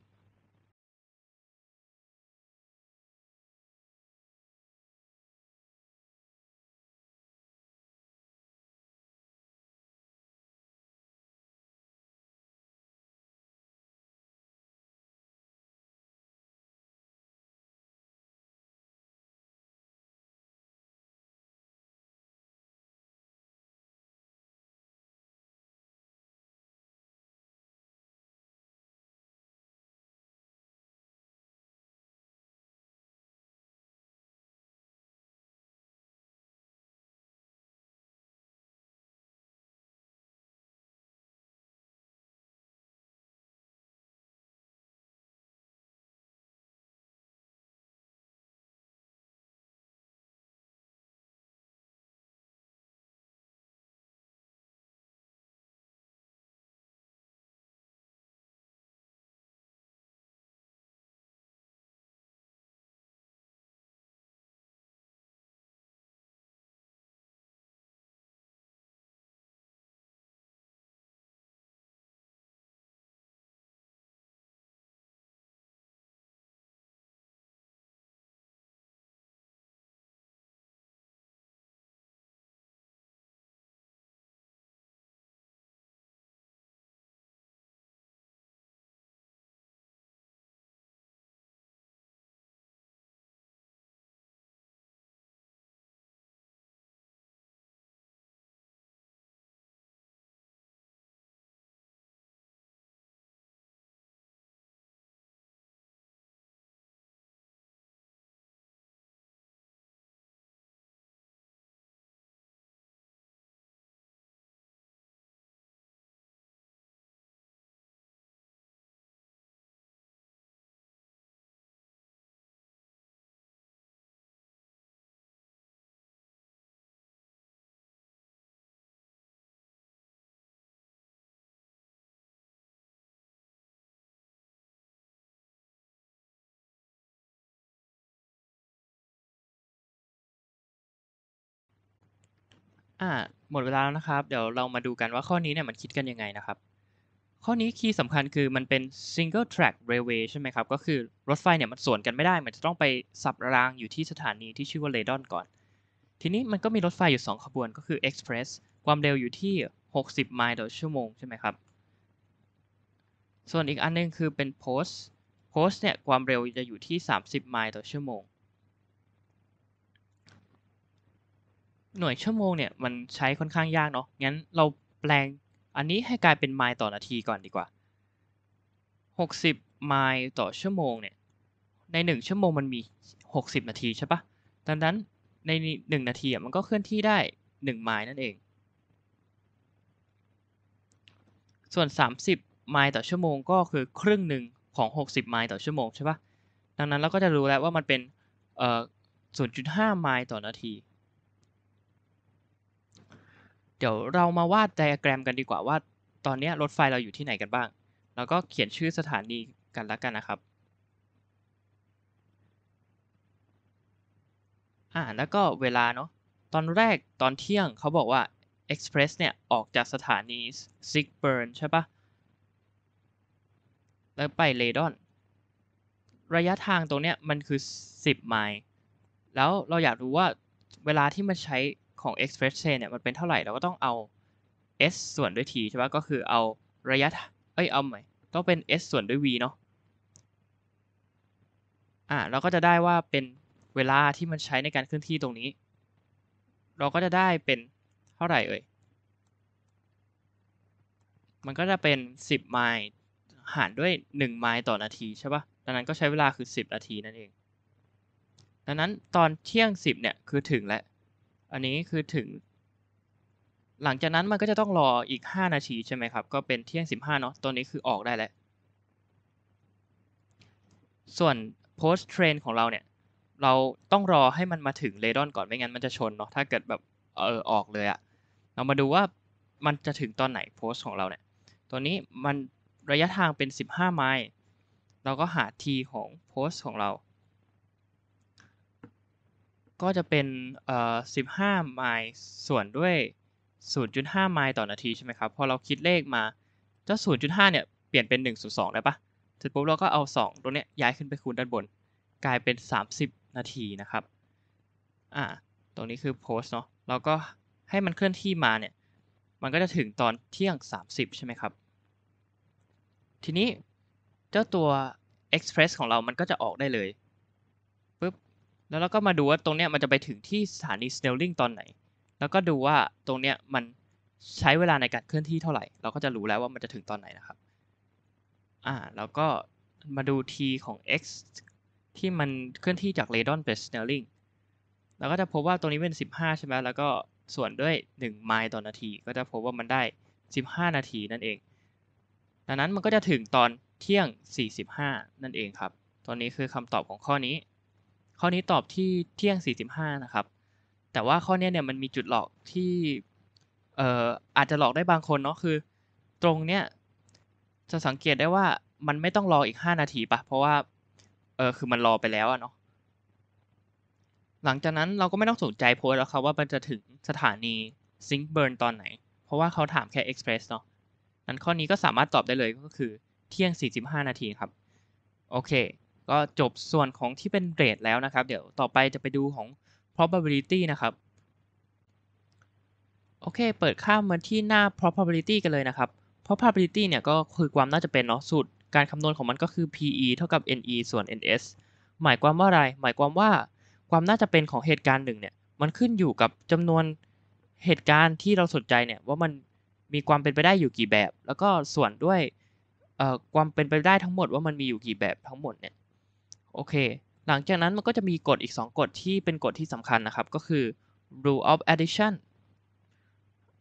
อ่าหมดเวลาแล้วนะครับ เดี๋ยวเรามาดูกันว่าข้อนี้เนี่ยมันคิดกันยังไงนะครับ ข้อนี้คีย์สำคัญคือมันเป็น single track railway ใช่ไหมครับ ก็คือ รถไฟเนี่ยมันสวนกันไม่ได้ มันจะต้องไปสับรางอยู่ที่สถานีที่ชื่อว่าเลดอนก่อน ทีนี้มันก็มีรถไฟอยู่ 2 ขบวนก็คือ express ความเร็วอยู่ที่ 60ไมล์ต่อชั่วโมงใช่ไหมครับส่วนอีกอันนึงคือเป็น post post เนี่ยความเร็วจะอยู่ที่30ไมล์ต่อชั่วโมงหน่วยชั่วโมงเนี่ยมันใช้ค่อนข้างยากเนาะ งั้นเราแปลงอันนี้ให้กลายเป็นไมล์ต่อนาทีก่อนดีกว่า 60ไมล์ต่อชั่วโมงเนี่ย ใน1ชั่วโมงมันมี 60 นาทีใช่ปะดังนั้นใน 1 นาทีมันก็เคลื่อนที่ได้1ไมล์นั่นเอง ส่วน 30ไมล์ต่อชั่วโมงก็คือครึ่งหนึ่งของ 60ไมล์ต่อชั่วโมงใช่ปะดังนั้นเราก็จะรู้แล้วว่ามันเป็น0.5ไมล์ต่อนาทีเดี๋ยวเรามาวาดไดอะแกรมกันดีกว่าว่าตอนนี้รถไฟเราอยู่ที่ไหนกันบ้าง แล้วก็เขียนชื่อสถานีกันละกันนะครับ อ่าแล้วก็เวลาเนาะตอนแรกตอนเที่ยงเขาบอกว่า Express เนี่ย ออกจากสถานีซิกเบิร์นใช่ปะแล้วไปเลดอนระยะทางตรงเนี้ยมันคือ 10ไมล์แล้วเราอยากรู้ว่าเวลาที่มันใช้ของ express chain เนี่ยมันเป็นเท่าไหร่เราก็ต้องเอา s ส่วนด้วย t ใช่ปะก็คือเอาระยะเอ้ยเอาใหม่ต้องเป็น s ส่วนด้วย v เนาะอ่าเราก็จะได้ว่าเป็นเวลาที่มันใช้ในการเคลื่อนที่ตรงนี้ เราก็จะได้เป็นเท่าไหร่เอ่ยมันก็จะเป็น10ไมล์หารด้วย1 ไมล์ต่อนาทีใช่ปะ่ะดังนั้นก็ใช้เวลาคือ 10 นาทีนั่นเอง ดังนั้นตอนเที่ยง 10เนี่ยคือถึงแล้วอันนี้คือถึงหลังจากนั้นมันก็จะต้องรออีก 5 นาที ใช่ไหมครับ ก็เป็นเที่ยง15เนาะตัวนี้คือออกได้แล้ว ส่วน post train ของเราเนี่ย เราต้องรอให้มันมาถึงเรดอนก่อน ไม่งั้นมันจะชนเนาะถ้าเกิดแบบเออออกเลยอะเรามาดูว่ามันจะถึงตอนไหนโพสของเราเนี่ยตัวนี้มันระยะทางเป็น 15 ไมล์ เราก็หา t ของโพสของเราก็จะเป็นเอ่อ15 ไมล์ ส่วนด้วย 0.5 ไมล์ต่อนาที ใช่ไหมครับ พอเราคิดเลขมา เจ้า 0.5 เนี่ย เปลี่ยนเป็น1 0 2ได้ปะเสร็จปุ๊บ เราก็เอา 2 ตัวเนี้ยย้ายขึ้นไปคูณด้านบน กลายเป็น 30 นาทีนะครับ อ่า ตรงนี้คือโพสเนาะ เราก็ให้มันเคลื่อนที่มาเนี่ย มันก็จะถึงตอนเที่ยง 30 ใช่ไหมครับ ทีนี้ เจ้าตัว Express ของเรามันก็จะออกได้เลยแล้วเราก็มาดูว่าตรงเนี้ยมันจะไปถึงที่สถานีสเนลลิงตอนไหน แล้วก็ดูว่าตรงเนี้ยมันใช้เวลาในการเคลื่อนที่เท่าไหร่ เราก็จะรู้แล้วว่ามันจะถึงตอนไหนนะครับ อ่า แล้วก็มาดู t ของ x ที่มันเคลื่อนที่จากเรดอนไปสเนลลิง เราก็จะพบว่าตรงนี้เป็น 15ใช่ไหมแล้วก็ส่วนด้วย1ไมล์ต่อนนาที ก็จะพบว่ามันได้ 15 นาทีนั่นเอง ดังนั้นมันก็จะถึงตอนเที่ยง 45 นั่นเองครับ ตอนนี้คือคำตอบของข้อนี้ข้อนี้ตอบที่เที่ยง 45 นะครับ แต่ว่าข้อนี้เนี่ยมันมีจุดหลอกที่เอ่ออาจจะหลอกได้บางคนเนาะคือ ตรงเนี้ยจะสังเกตได้ว่ามันไม่ต้องรออีก5นาทีปะเพราะว่าเออคือมันรอไปแล้วอะเนาะหลังจากนั้นเราก็ไม่ต้องสนใจโพสแล้วครับว่ามันจะถึงสถานีซิงค์เบิร์นตอนไหน เพราะว่าเขาถามแค่เอ็กซ์เพรสเนาะนั้นข้อนี้ก็สามารถตอบได้เลยก็คือเที่ยง 45 นาทีครับ โอเคก็จบส่วนของที่เป็นเรทแล้วนะครับ เดี๋ยวต่อไปจะไปดูของ probability นะครับ โอเค เปิดข้ามมาที่หน้า probability กันเลยนะครับ probability เนี่ยก็คือความน่าจะเป็นเนาะ สูตรการคำนวณของมันก็คือ PE เท่ากับ NE ส่วน NS หมายความว่าอะไร หมายความว่าความน่าจะเป็นของเหตุการณ์หนึ่งเนี่ย มันขึ้นอยู่กับจำนวนเหตุการณ์ที่เราสนใจเนี่ยว่ามันมีความเป็นไปได้อยู่กี่แบบ แล้วก็ส่วนด้วยความเป็นไปได้ทั้งหมด ว่ามันมีอยู่กี่แบบทั้งหมดเนี่ยโอเค หลังจากนั้นมันก็จะมีกฎอีก 2กฎที่เป็นกฎที่สำคัญนะครับ ก็คือ rule of addition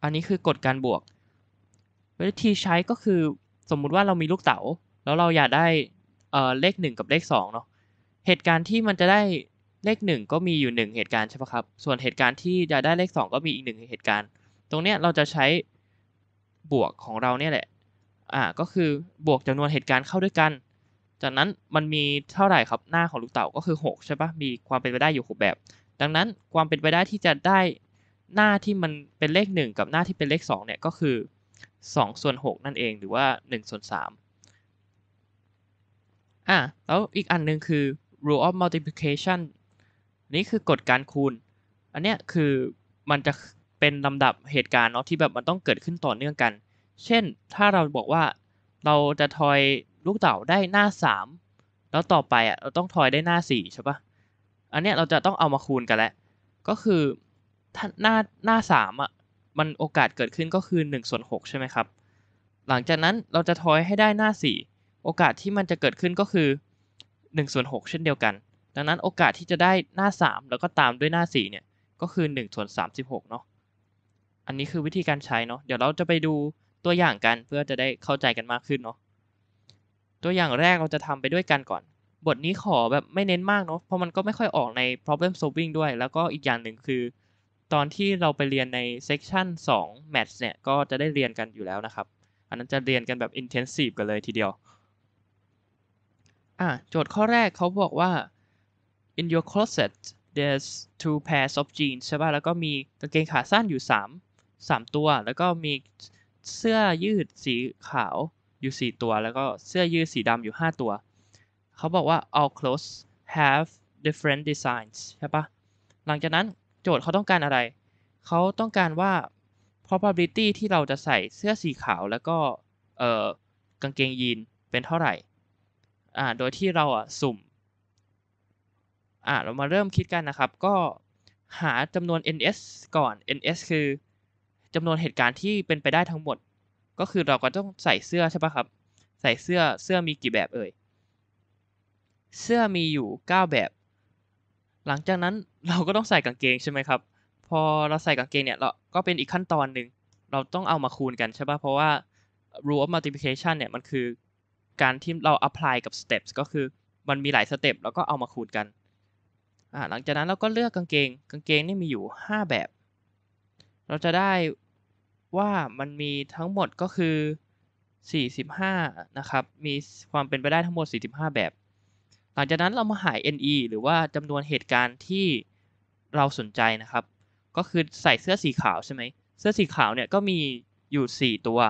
อันนี้คือกฎการบวกวิธีใช้ก็คือสมมุติว่าเรามีลูกเต๋า แล้วเราอยากได้เลข 1 กับเลข2เนาะ เหตุการณ์ที่มันจะได้เลข 1 ก็มีอยู่ 1 เหตุการณ์ใช่ปะครับ ส่วนเหตุการณ์ที่จะได้เลข 2 ก็มีอีก 1 เหตุการณ์ ตรงเนี้ยเราจะใช้บวกของเราเนี่ยแหละ อ่าก็คือบวกจำนวนเหตุการณ์เข้าด้วยกันจากนั้นมันมีเท่าไหร่ครับหน้าของลูกเต๋าก็คือ 6 ใช่ปะมีความเป็นไปได้อยู่6แบบ ดังนั้นความเป็นไปได้ที่จะได้หน้าที่มันเป็นเลข 1 กับหน้าที่เป็นเลข2เนี่ยก็คือ 2 ส่วน 6 นั่นเองหรือว่า 1 ส่วน3อ่ะแล้วอีกอันนึงคือ rule of multiplication นี่คือกฎการคูณ อันเนี้ยคือมันจะเป็นลำดับเหตุการณ์เนาะที่แบบมันต้องเกิดขึ้นต่อเนื่องกัน เช่นถ้าเราบอกว่าเราจะทอยลูกเต่าได้หน้าสามแล้วต่อไปอ่ะเราต้องทอยได้หน้าสี่ใช่ปะอันเนี้ยเราจะต้องเอามาคูณกันแหละ ก็คือถ้าหน้าหน้าสามอ่ะมันโอกาสเกิดขึ้นก็คือ1ส่วน6ใช่ไหมครับ หลังจากนั้นเราจะทอยให้ได้หน้า4โอกาสที่มันจะเกิดขึ้นก็คือ1ส่วน6เช่นเดียวกัน ดังนั้นโอกาสที่จะได้หน้า 3 แล้วก็ตามด้วยหน้า4เนี่ยก็คือ1ส่วน36เนาะ อันนี้คือวิธีการใช้เนาะเดี๋ยวเราจะไปดูตัวอย่างกันเพื่อจะได้เข้าใจกันมากขึ้นเนาะตัวอย่างแรกเราจะทำไปด้วยกันก่อน บทนี้ขอแบบไม่เน้นมากเนาะเพราะมันก็ไม่ค่อยออกใน problem solving ด้วย แล้วก็อีกอย่างหนึ่งคือ ตอนที่เราไปเรียนใน section 2 maths เนี่ยก็จะได้เรียนกันอยู่แล้วนะครับ อันนั้นจะเรียนกันแบบ intensive กันเลยทีเดียวอ่ะโจทย์ข้อแรกเขาบอกว่า in your closet there's two pairs of jeans ใช่ป่ะแล้วก็มีกางเกงขาสั้นอยู่ 3 3 ตัว แล้วก็มีเสื้อยืดสีขาวอยู่ 4 ตัวแล้วก็เสื้อยืดสีดำอยู่ 5 ตัว เขาบอกว่า all clothes have different designs ใช่ปะหลังจากนั้น โจทย์เขาต้องการอะไร เขาต้องการว่า probability ที่เราจะใส่เสื้อสีขาวแล้วก็เอ่อกางเกงยีนเป็นเท่าไหร่อ่าโดยที่เราอ่ะสุ่มอ่าเรามาเริ่มคิดกันนะครับ ก็หาจำนวน ns ก่อน ns คือจำนวนเหตุการณ์ที่เป็นไปได้ทั้งหมดก็คือเราก็ต้องใส่เสื้อใช่ปะครับ ใส่เสื้อเสื้อมีกี่แบบเอ่ยเสื้อมีอยู่ 9 แบบ หลังจากนั้นเราก็ต้องใส่กางเกงใช่ไหมครับ พอเราใส่กางเกงเนี่ยเราก็เป็นอีกขั้นตอนหนึ่งเราต้องเอามาคูณกันใช่ปะเพราะว่า rule of multiplication เนี่ยมันคือการที่เรา apply กับ steps ก็คือ มันมีหลายสเต็ปแล้วก็เอามาคูณกันหลังจากนั้นเราก็เลือกกางเกงกางเกงนี่มีอยู่ 5 แบบ เราจะได้ว่ามันมีทั้งหมดก็คือ45นะครับมีความเป็นไปได้ทั้งหมด 45 แบบ หลังจากนั้นเรามาหาย NE หรือว่าจำนวนเหตุการณ์ที่เราสนใจนะครับ ก็คือใส่เสื้อสีขาวใช่ไหมเสื้อสีขาวเนี่ยก็มีอยู่ 4 ตัว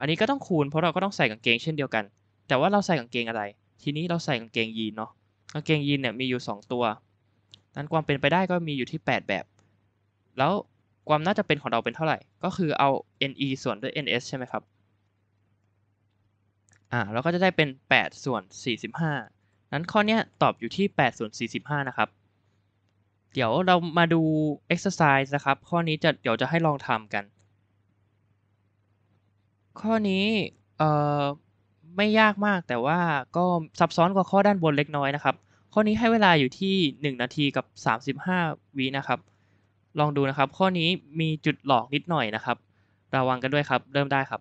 อันนี้ก็ต้องคูณ เพราะเราก็ต้องใส่กางเกงเช่นเดียวกัน แต่ว่าเราใส่กางเกงอะไร ทีนี้เราใส่กางเกงยีนเนาะกางเกงยีนเนี่ยมีอยู่ 2 ตัวนั้นความเป็นไปได้ก็มีอยู่ที่ 8 แบบ แล้วความน่าจะเป็นของเราเป็นเท่าไหร่ ก็คือเอา ne ส่วนด้วย ns ใช่ไหมครับ อ่า เราก็จะได้เป็น 8 ส่วน 45นั้นข้อนี้ตอบอยู่ที่ 8 ส่วน 45 นะครับ เดี๋ยวเรามาดู exercise นะครับ ข้อนี้จะเดี๋ยวจะให้ลองทำกัน ข้อนี้ เอ่อ ไม่ยากมาก แต่ว่าก็ซับซ้อนกว่าข้อด้านบนเล็กน้อยนะครับ ข้อนี้ให้เวลาอยู่ที่ 1 นาทีกับ35วินะครับลองดูนะครับ ข้อนี้มีจุดหลอกนิดหน่อยนะครับ ระวังกันด้วยครับ เริ่มได้ครับ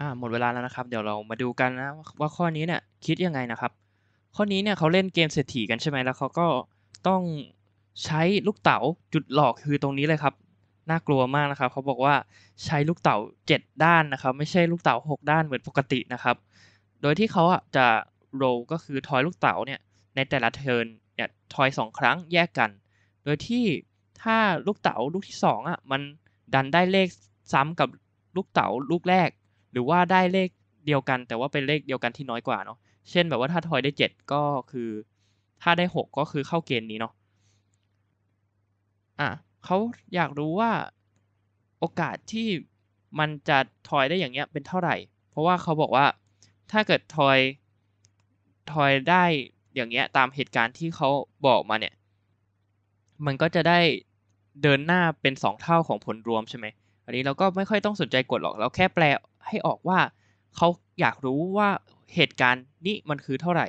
อ่าหมดเวลาแล้วนะครับ เดี๋ยวเรามาดูกันนะ ว่าข้อนี้เนี่ยคิดยังไงนะครับ ข้อนี้เนี่ยเขาเล่นเกมเศรษฐีกันใช่ไหม แล้วเขาก็ต้องใช้ลูกเต๋าจุดหลอกคือตรงนี้เลยครับ น่ากลัวมากนะครับ เขาบอกว่าใช้ลูกเต๋า7 ด้านนะครับไม่ใช่ลูกเต๋า6 ด้านเหมือนปกตินะครับ โดยที่เขาอ่ะจะโรก็คือทอยลูกเต๋าเนี่ยในแต่ละเทิร์นเนี่ยทอย2ครั้งแยกกัน โดยที่ถ้าลูกเต๋าลูกที่2อ่ะมันดันได้เลขซ้ำกับลูกเต๋าลูกแรกหรือว่าได้เลขเดียวกันแต่ว่าเป็นเลขเดียวกันที่น้อยกว่าเนาะ เช่นแบบว่าถ้าทอยได้ 7 ก็คือถ้าได้ 6 ก็คือเข้าเกณฑ์นี้เนาะ อ่ะเขาอยากรู้ว่าโอกาสที่มันจะทอยได้อย่างเงี้ยเป็นเท่าไหร่ เพราะว่าเขาบอกว่าถ้าเกิดทอยทอยได้อย่างเงี้ยตามเหตุการณ์ที่เขาบอกมาเนี่ย มันก็จะได้เดินหน้าเป็น 2 เท่าของผลรวมใช่ไหม อันนี้เราก็ไม่ค่อยต้องสนใจกดหรอกเราแค่แปลให้ออกว่าเขาอยากรู้ว่าเหตุการณ์นี้มันคือเท่าไหร่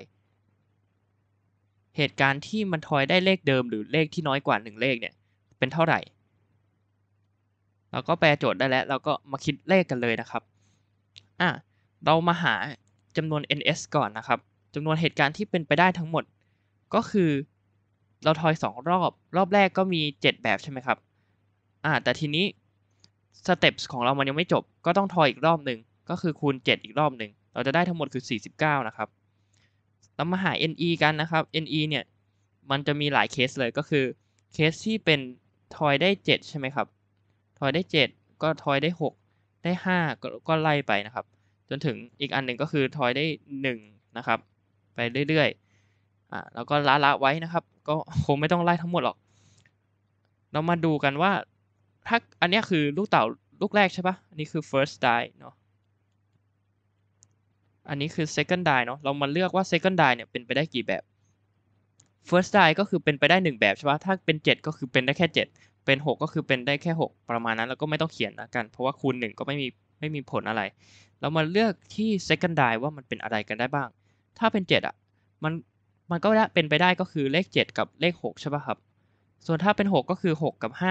เหตุการณ์ที่มันทอยได้เลขเดิมหรือเลขที่น้อยกว่า 1 เลขเนี่ยเป็นเท่าไหร่ เราก็แปลโจทย์ได้แล้ว เราก็มาคิดเลขกันเลยนะครับ อ่ะเรามาหาจำนวน ns ก่อนนะครับจำนวนเหตุการณ์ที่เป็นไปได้ทั้งหมด ก็คือเราทอย 2 รอบรอบแรกก็มี 7 แบบใช่ไหมครับ อ่าแต่ทีนี้สเต็ปของเรามันยังไม่จบก็ต้องทอยอีกรอบหนึ่งก็คือคูณ 7 อีกรอบหนึ่งเราจะได้ทั้งหมดคือ 49นะครับเรามาหา NE กันนะครับ NE เนี่ยมันจะมีหลายเคสเลยก็คือเคสที่เป็นทอยได้ 7 ใช่ไหมครับทอยได้ 7 ก็ทอยได้6ได้5 ก็ก็ไล่ไปนะครับจนถึงอีกอันหนึ่งก็คือทอยได้1นะครับไปเรื่อยๆอ่าแล้วก็ละละไว้นะครับก็คงไม่ต้องไล่ทั้งหมดหรอก เรามาดูกันว่าถ้าอันนี้คือลูกเต่าลูกแรกใช่ปะอันนี้คือ first die เนาะ อันนี้คือ second die เนาะ เรามาเลือกว่า second die เนี่ยเป็นไปได้กี่แบบ first die ก็คือเป็นไปได้1แบบใช่ปะถ้าเป็น7 ก็คือเป็นได้แค่ 7 เป็น 6 ก็คือเป็นได้แค่ 6 ประมาณนั้นแล้วก็ไม่ต้องเขียนนะกัน เพราะว่าคูณ1ก็ไม่มีไม่มีผลอะไร เรามาเลือกที่ second die ว่ามันเป็นอะไรกันได้บ้าง ถ้าเป็น7อ่ะมันมันก็เป็นไปได้ก็คือเลข 7 กับเลข6ใช่ปะครับ ส่วนถ้าเป็น 6 ก็คือ 6 กับ 5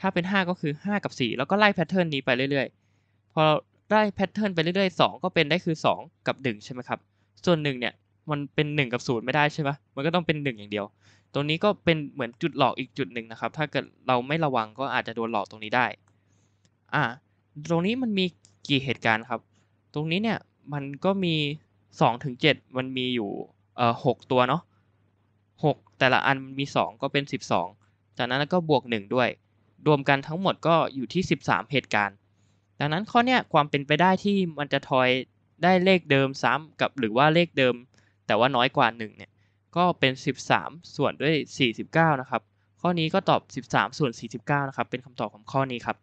ถ้าเป็น 5 ก็คือ 5 กับ 4 แล้วก็ไล่แพทเทิร์นนี้ไปเรื่อย ๆพอไล่แพทเทิร์นไปเรื่อยๆ 2 ก็เป็นได้คือ 2 กับ1ใช่ไหมครับส่วน1เนี่ยมันเป็น 1 กับ0ไม่ได้ใช่ไหมมันก็ต้องเป็น 1 อย่างเดียว ตรงนี้ก็เป็นเหมือนจุดหลอกอีกจุดหนึ่งนะครับถ้าเกิดเราไม่ระวังก็อาจจะโดนหลอกตรงนี้ได้อ่าตรงนี้มันมีกี่เหตุการณ์ครับ ตรงนี้เนี่ยมันก็มี2ถึง7 มันมีอยู่เอ่อ6ตัวเนาะ6แต่ละอันมี2 ก็เป็น 12 จากนั้นก็บวก1ด้วยรวมกันทั้งหมดก็อยู่ที่ 13 เหตุการณ์ ดังนั้นข้อเนี้ยความเป็นไปได้ที่มันจะทอยได้เลขเดิมซ้ำกับ หรือว่าเลขเดิม แต่ว่าน้อยกว่า1เนี่ยก็เป็น 13 ส่วนด้วย 49 นะครับข้อนี้ก็ตอบ 13 ส่วน 49 นะครับเป็นคำตอบของข้อนี้ครับ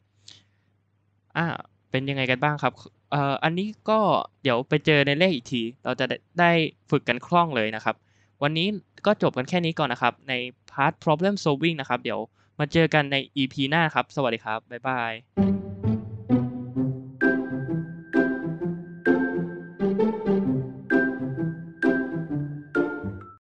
อ่าเป็นยังไงกันบ้างครับเอ่ออันนี้ก็เดี๋ยวไปเจอในเลขอีกที เราจะได้ฝึกกันคล่องเลยนะครับ วันนี้ก็จบกันแค่นี้ก่อนนะครับในพาร์ท problem solving นะครับเดี๋ยวมาเจอกันใน EP หน้าครับ สวัสดีครับ บ๊ายบาย